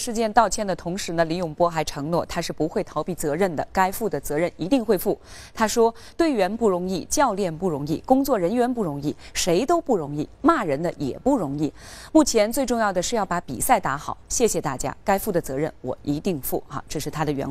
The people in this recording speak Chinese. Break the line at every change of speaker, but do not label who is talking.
事件道歉的同时呢，李永波还承诺他是不会逃避责任的，该负的责任一定会负。他说：“队员不容易，教练不容易，工作人员不容易，谁都不容易，骂人的也不容易。目前最重要的是要把比赛打好。谢谢大家，该负的责任我一定负。”哈，这是他的原话。